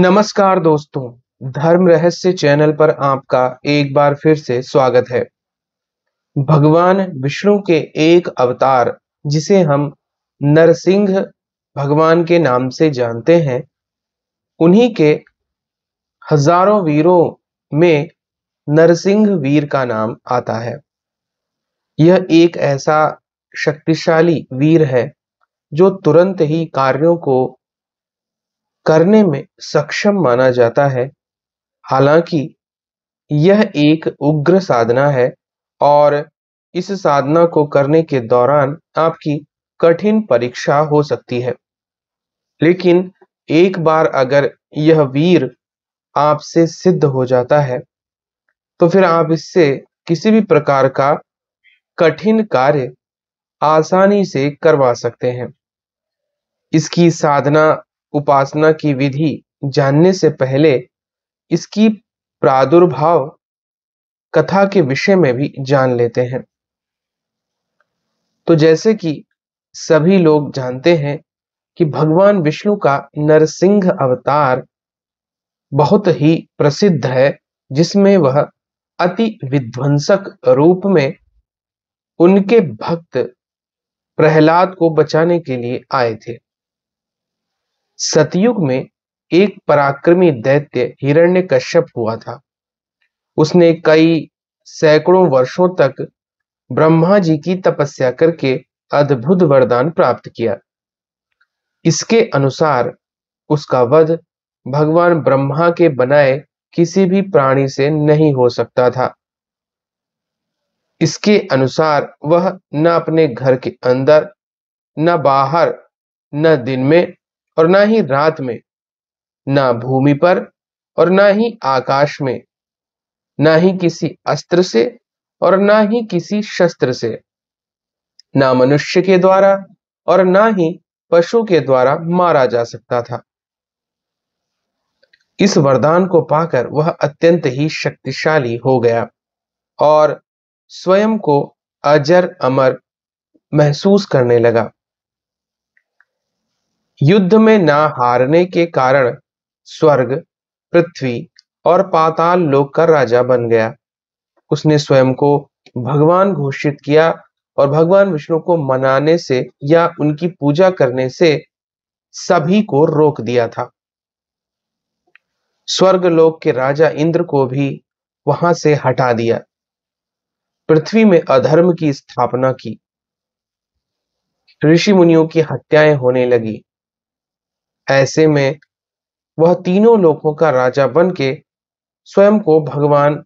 नमस्कार दोस्तों धर्म रहस्य चैनल पर आपका एक बार फिर से स्वागत है भगवान विष्णु के एक अवतार जिसे हम नरसिंह भगवान के नाम से जानते हैं उन्हीं के हजारों वीरों में नरसिंह वीर का नाम आता है यह एक ऐसा शक्तिशाली वीर है जो तुरंत ही कार्यों को करने में सक्षम माना जाता है हालांकि यह एक उग्र साधना है और इस साधना को करने के दौरान आपकी कठिन परीक्षा हो सकती है लेकिन एक बार अगर यह वीर आपसे सिद्ध हो जाता है तो फिर आप इससे किसी भी प्रकार का कठिन कार्य आसानी से करवा सकते हैं इसकी साधना उपासना की विधि जानने से पहले इसकी प्रादुर्भाव कथा के विषय में भी जान लेते हैं तो जैसे कि सभी लोग जानते हैं कि भगवान विष्णु का नरसिंह अवतार बहुत ही प्रसिद्ध है जिसमें वह अति विध्वंसक रूप में उनके भक्त प्रहलाद को बचाने के लिए आए थे सतयुग में एक पराक्रमी दैत्य हिरण्य कश्यप हुआ था उसने कई सैकड़ों वर्षों तक ब्रह्मा जी की तपस्या करके अद्भुत वरदान प्राप्त किया इसके अनुसार उसका वध भगवान ब्रह्मा के बनाए किसी भी प्राणी से नहीं हो सकता था इसके अनुसार वह न अपने घर के अंदर न बाहर न दिन में और ना ही रात में ना भूमि पर और ना ही आकाश में ना ही किसी अस्त्र से और ना ही किसी शस्त्र से ना मनुष्य के द्वारा और ना ही पशु के द्वारा मारा जा सकता था इस वरदान को पाकर वह अत्यंत ही शक्तिशाली हो गया और स्वयं को अजर अमर महसूस करने लगा युद्ध में ना हारने के कारण स्वर्ग पृथ्वी और पाताल लोक का राजा बन गया उसने स्वयं को भगवान घोषित किया और भगवान विष्णु को मनाने से या उनकी पूजा करने से सभी को रोक दिया था स्वर्ग लोक के राजा इंद्र को भी वहां से हटा दिया पृथ्वी में अधर्म की स्थापना की ऋषि मुनियों की हत्याएं होने लगी ऐसे में वह तीनों लोकों का राजा बन के स्वयं को भगवान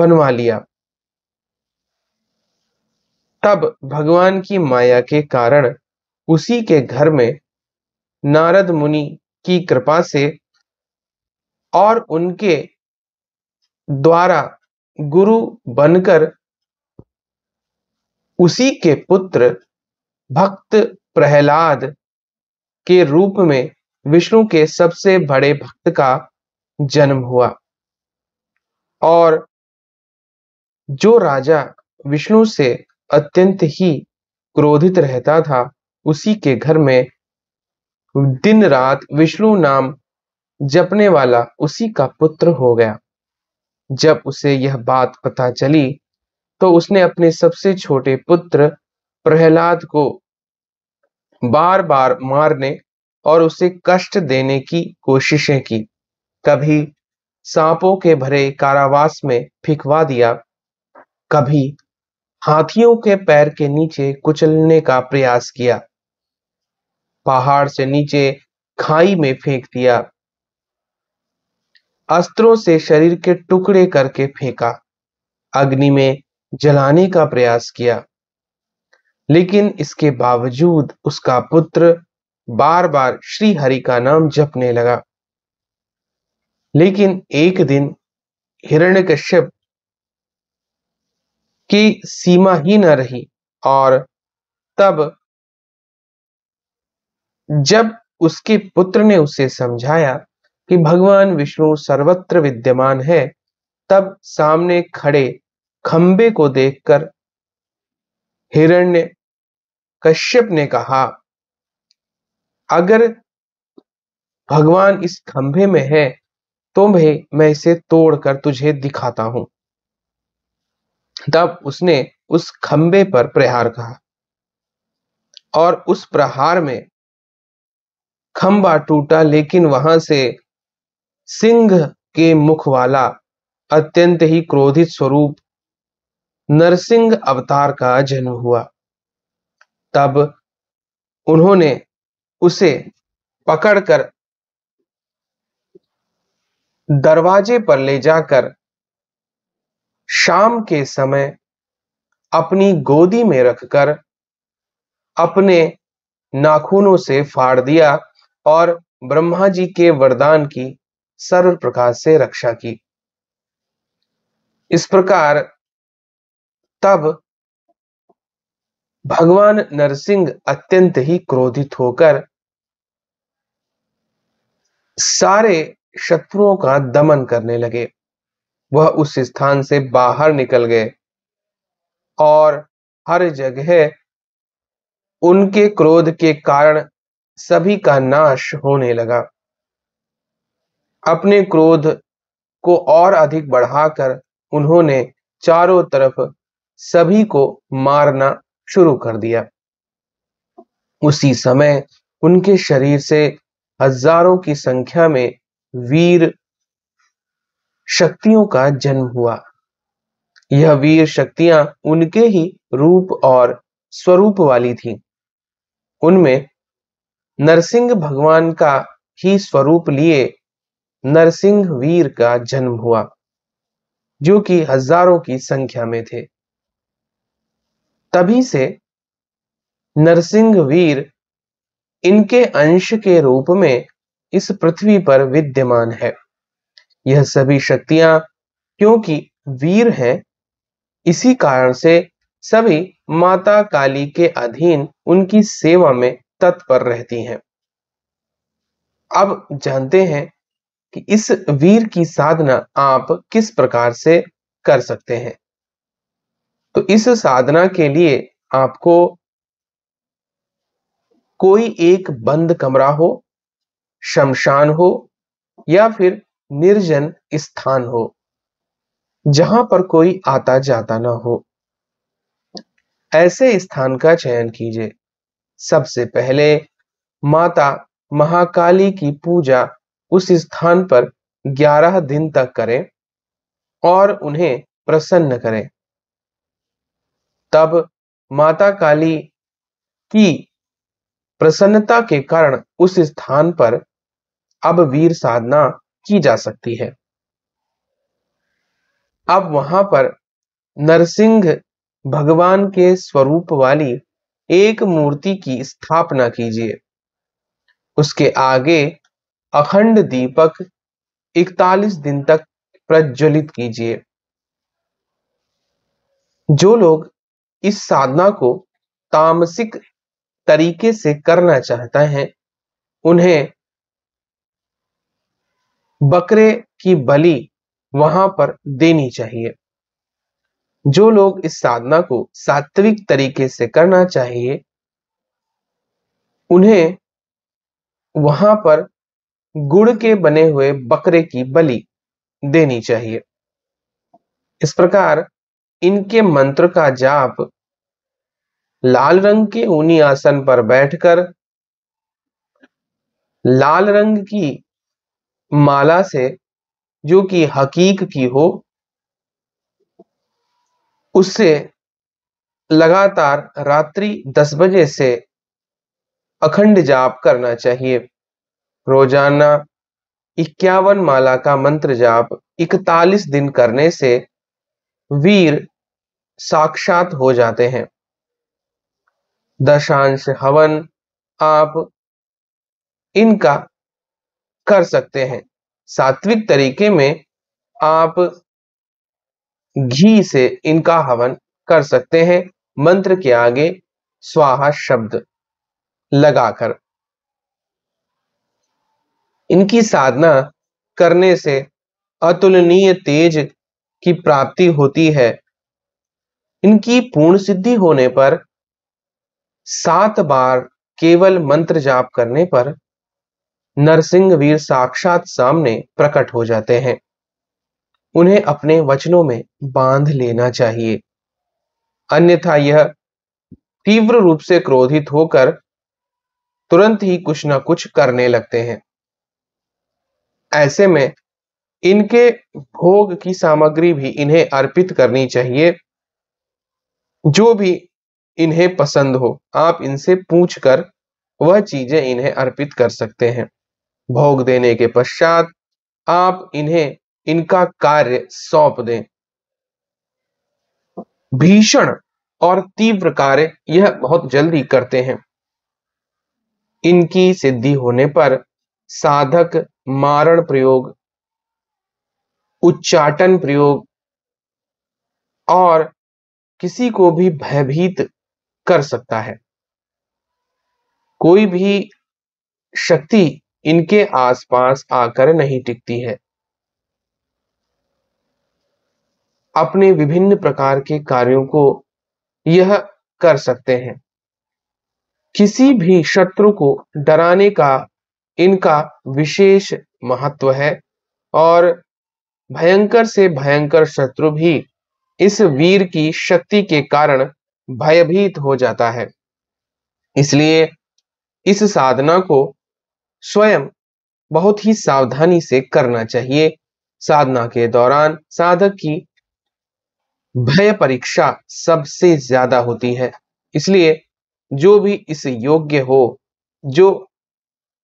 बनवा लिया तब भगवान की माया के कारण उसी के घर में नारद मुनि की कृपा से और उनके द्वारा गुरु बनकर उसी के पुत्र भक्त प्रहलाद के रूप में विष्णु के सबसे बड़े भक्त का जन्म हुआ और जो राजा विष्णु से अत्यंत ही क्रोधित रहता था उसी के घर में दिन रात विष्णु नाम जपने वाला उसी का पुत्र हो गया जब उसे यह बात पता चली तो उसने अपने सबसे छोटे पुत्र प्रहलाद को बार बार मारने और उसे कष्ट देने की कोशिशें की कभी सांपों के भरे कारावास में फिकवा दिया कभी हाथियों के पैर के नीचे कुचलने का प्रयास किया पहाड़ से नीचे खाई में फेंक दिया अस्त्रों से शरीर के टुकड़े करके फेंका अग्नि में जलाने का प्रयास किया लेकिन इसके बावजूद उसका पुत्र बार बार श्री हरि का नाम जपने लगा लेकिन एक दिन हिरण्य कश्यप की सीमा ही न रही और तब जब उसके पुत्र ने उसे समझाया कि भगवान विष्णु सर्वत्र विद्यमान है तब सामने खड़े खंबे को देखकर हिरण्य कश्यप ने कहा अगर भगवान इस खंभे में है तो भाई मैं इसे तोड़कर तुझे दिखाता हूं तब उसने उस खंबे पर प्रहार कहा और उस प्रहार में खंबा टूटा लेकिन वहां से सिंह के मुख वाला अत्यंत ही क्रोधित स्वरूप नरसिंह अवतार का जन्म हुआ तब उन्होंने उसे पकड़कर दरवाजे पर ले जाकर शाम के समय अपनी गोदी में रखकर अपने नाखूनों से फाड़ दिया और ब्रह्मा जी के वरदान की सर्व प्रकार से रक्षा की इस प्रकार तब भगवान नरसिंह अत्यंत ही क्रोधित होकर सारे शत्रुओं का दमन करने लगे वह उस स्थान से बाहर निकल गए और हर जगह उनके क्रोध के कारण सभी का नाश होने लगा अपने क्रोध को और अधिक बढ़ाकर उन्होंने चारों तरफ सभी को मारना शुरू कर दिया उसी समय उनके शरीर से हजारों की संख्या में वीर शक्तियों का जन्म हुआ यह वीर शक्तियां उनके ही रूप और स्वरूप वाली थी उनमें नरसिंह भगवान का ही स्वरूप लिए नरसिंह वीर का जन्म हुआ जो कि हजारों की संख्या में थे तभी से नरसिंह वीर इनके अंश के रूप में इस पृथ्वी पर विद्यमान है यह सभी शक्तियां क्योंकि वीर हैं इसी कारण से सभी माता काली के अधीन उनकी सेवा में तत्पर रहती हैं अब जानते हैं कि इस वीर की साधना आप किस प्रकार से कर सकते हैं तो इस साधना के लिए आपको कोई एक बंद कमरा हो शमशान हो या फिर निर्जन स्थान हो जहां पर कोई आता जाता ना हो ऐसे स्थान का चयन कीजिए सबसे पहले माता महाकाली की पूजा उस स्थान पर 11 दिन तक करें और उन्हें प्रसन्न करें तब माता काली की प्रसन्नता के कारण उस स्थान पर अब वीर साधना की जा सकती है अब वहां पर नरसिंह भगवान के स्वरूप वाली एक मूर्ति की स्थापना कीजिए उसके आगे अखंड दीपक 41 दिन तक प्रज्वलित कीजिए जो लोग इस साधना को तामसिक तरीके से करना चाहता है उन्हें बकरे की बलि वहां पर देनी चाहिए जो लोग इस साधना को सात्विक तरीके से करना चाहिए उन्हें वहां पर गुड़ के बने हुए बकरे की बलि देनी चाहिए इस प्रकार इनके मंत्र का जाप लाल रंग के ऊनी आसन पर बैठकर लाल रंग की माला से जो कि हकीक की हो उससे लगातार रात्रि दस बजे से अखंड जाप करना चाहिए रोजाना इक्यावन माला का मंत्र जाप इकतालीस दिन करने से वीर साक्षात हो जाते हैं दशांश हवन आप इनका कर सकते हैं सात्विक तरीके में आप घी से इनका हवन कर सकते हैं मंत्र के आगे स्वाहा शब्द लगाकर इनकी साधना करने से अतुलनीय तेज की प्राप्ति होती है इनकी पूर्ण सिद्धि होने पर सात बार केवल मंत्र जाप करने पर नरसिंह वीर साक्षात सामने प्रकट हो जाते हैं उन्हें अपने वचनों में बांध लेना चाहिए अन्यथा यह तीव्र रूप से क्रोधित होकर तुरंत ही कुछ ना कुछ करने लगते हैं ऐसे में इनके भोग की सामग्री भी इन्हें अर्पित करनी चाहिए जो भी इन्हें पसंद हो आप इनसे पूछ कर वह चीजें इन्हें अर्पित कर सकते हैं भोग देने के पश्चात आप इन्हें इनका कार्य सौंप दें भीषण और तीव्र कार्य यह बहुत जल्दी करते हैं इनकी सिद्धि होने पर साधक मारण प्रयोग उच्चाटन प्रयोग और किसी को भी भयभीत कर सकता है कोई भी शक्ति इनके आसपास आकर नहीं टिकती है अपने विभिन्न प्रकार के कार्यों को यह कर सकते हैं किसी भी शत्रु को डराने का इनका विशेष महत्व है और भयंकर से भयंकर शत्रु भी इस वीर की शक्ति के कारण भयभीत हो जाता है इसलिए इस साधना को स्वयं बहुत ही सावधानी से करना चाहिए साधना के दौरान साधक की भय परीक्षा सबसे ज्यादा होती है इसलिए जो भी इस योग्य हो जो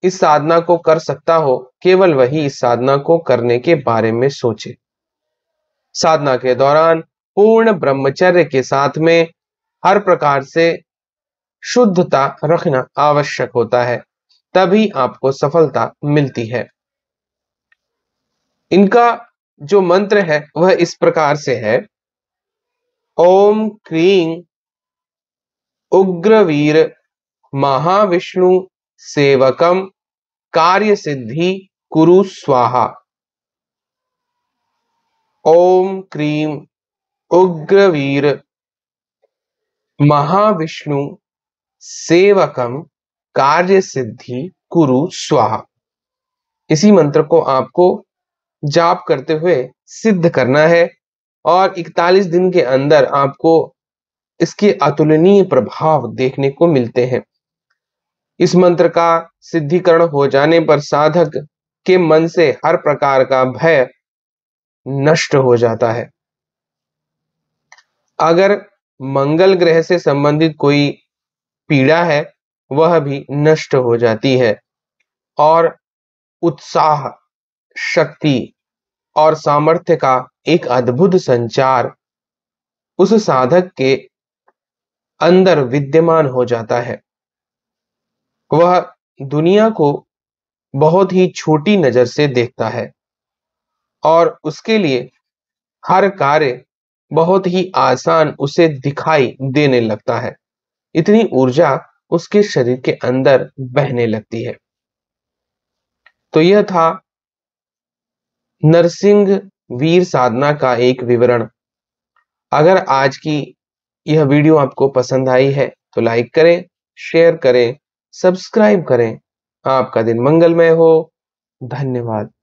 इस साधना को कर सकता हो केवल वही इस साधना को करने के बारे में सोचे साधना के दौरान पूर्ण ब्रह्मचर्य के साथ में हर प्रकार से शुद्धता रखना आवश्यक होता है तभी आपको सफलता मिलती है इनका जो मंत्र है वह इस प्रकार से है ओम क्रीम उग्रवीर महाविष्णु सेवकम कार्य सिद्धि कुरु स्वाहा ओम क्रीम उग्रवीर महाविष्णु सेवकम कार्य सिद्धि कुरु स्वाहा इसी मंत्र को आपको जाप करते हुए सिद्ध करना है और 41 दिन के अंदर आपको इसके अतुलनीय प्रभाव देखने को मिलते हैं इस मंत्र का सिद्धिकरण हो जाने पर साधक के मन से हर प्रकार का भय नष्ट हो जाता है अगर मंगल ग्रह से संबंधित कोई पीड़ा है वह भी नष्ट हो जाती है और उत्साह शक्ति और सामर्थ्य का एक अद्भुत संचार उस साधक के अंदर विद्यमान हो जाता है वह दुनिया को बहुत ही छोटी नजर से देखता है और उसके लिए हर कार्य बहुत ही आसान उसे दिखाई देने लगता है इतनी ऊर्जा उसके शरीर के अंदर बहने लगती है तो यह था नरसिंह वीर साधना का एक विवरण अगर आज की यह वीडियो आपको पसंद आई है तो लाइक करें शेयर करें सब्सक्राइब करें आपका दिन मंगलमय हो धन्यवाद